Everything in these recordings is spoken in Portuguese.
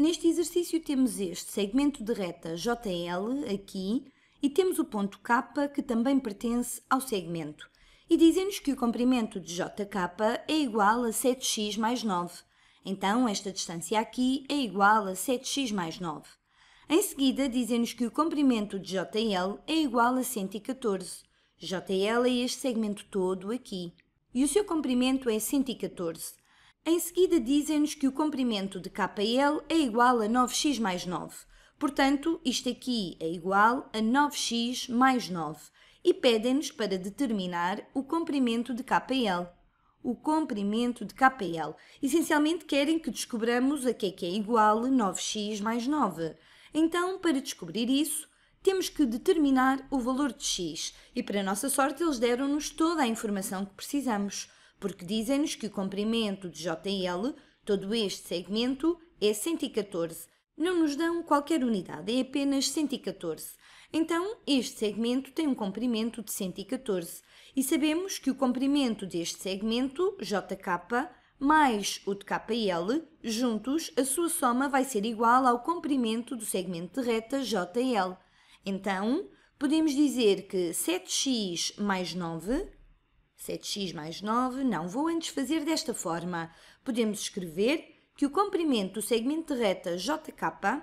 Neste exercício temos este segmento de reta JL aqui e temos o ponto K que também pertence ao segmento. E dizemos que o comprimento de JK é igual a 7x mais 9. Então, esta distância aqui é igual a 7x mais 9. Em seguida, dizemos que o comprimento de JL é igual a 114. JL é este segmento todo aqui. E o seu comprimento é 114. Em seguida dizem-nos que o comprimento de KL é igual a 9x mais 9. Portanto, isto aqui é igual a 9x mais 9 e pedem-nos para determinar o comprimento de KL. O comprimento de KL. Essencialmente querem que descobramos a que é que é igual 9x mais 9. Então, para descobrir isso, temos que determinar o valor de x e, para nossa sorte, eles deram-nos toda a informação que precisamos porque dizem-nos que o comprimento de JL, todo este segmento, é 114. Não nos dão qualquer unidade, é apenas 114. Então, este segmento tem um comprimento de 114 e sabemos que o comprimento deste segmento, JK, mais o de KL, juntos, a sua soma vai ser igual ao comprimento do segmento de reta JL. Então, podemos dizer que 7x mais 9 7x mais 9, não, vou antes fazer desta forma. Podemos escrever que o comprimento do segmento de reta JK,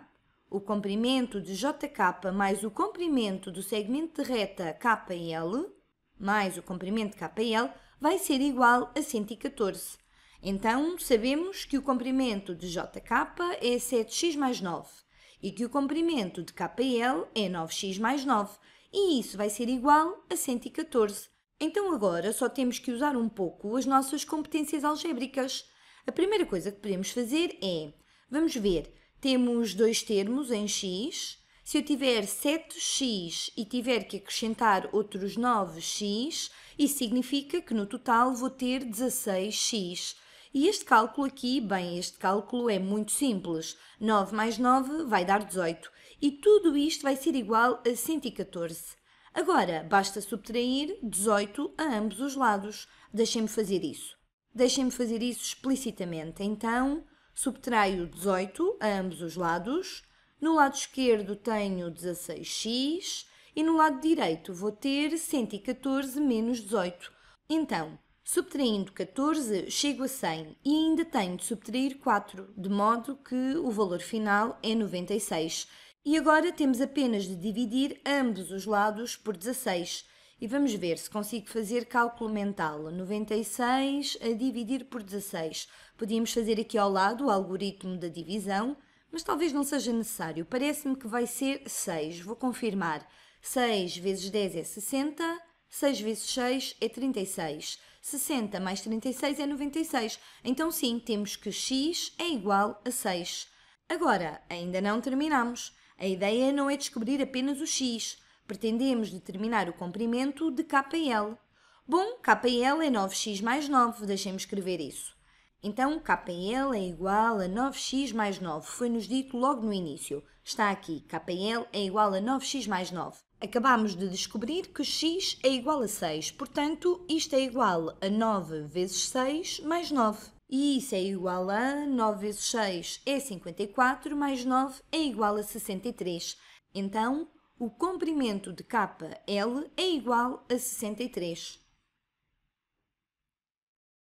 o comprimento de JK mais o comprimento do segmento de reta KL, mais o comprimento de KL, vai ser igual a 114. Então, sabemos que o comprimento de JK é 7x mais 9 e que o comprimento de KL é 9x mais 9, e isso vai ser igual a 114. Então agora só temos que usar um pouco as nossas competências algébricas. A primeira coisa que podemos fazer é, vamos ver, temos dois termos em x. Se eu tiver 7x e tiver que acrescentar outros 9x, isso significa que no total vou ter 16x. E este cálculo aqui, bem, este cálculo é muito simples. 9 mais 9 vai dar 18. E tudo isto vai ser igual a 114. Agora, basta subtrair 18 a ambos os lados. Deixem-me fazer isso. Deixem-me fazer isso explicitamente. Então, subtraio 18 a ambos os lados. No lado esquerdo tenho 16x e no lado direito vou ter 114 menos 18. Então, subtraindo 14, chego a 100 e ainda tenho de subtrair 4, de modo que o valor final é 96. E agora temos apenas de dividir ambos os lados por 16 e vamos ver se consigo fazer cálculo mental. 96 a dividir por 16. Podíamos fazer aqui ao lado o algoritmo da divisão, mas talvez não seja necessário. Parece-me que vai ser 6. Vou confirmar. 6 vezes 10 é 60, 6 vezes 6 é 36. 60 mais 36 é 96. Então sim, temos que x é igual a 6. Agora, ainda não terminamos. A ideia não é descobrir apenas o x, pretendemos determinar o comprimento de KL. Bom, KL é 9x mais 9, deixemos escrever isso. Então, KL é igual a 9x mais 9. Foi-nos dito logo no início. Está aqui, KL é igual a 9x mais 9. Acabamos de descobrir que x é igual a 6, portanto, isto é igual a 9 vezes 6 mais 9. E isso é igual a 9 vezes 6 é 54, mais 9 é igual a 63. Então, o comprimento de KL é igual a 63.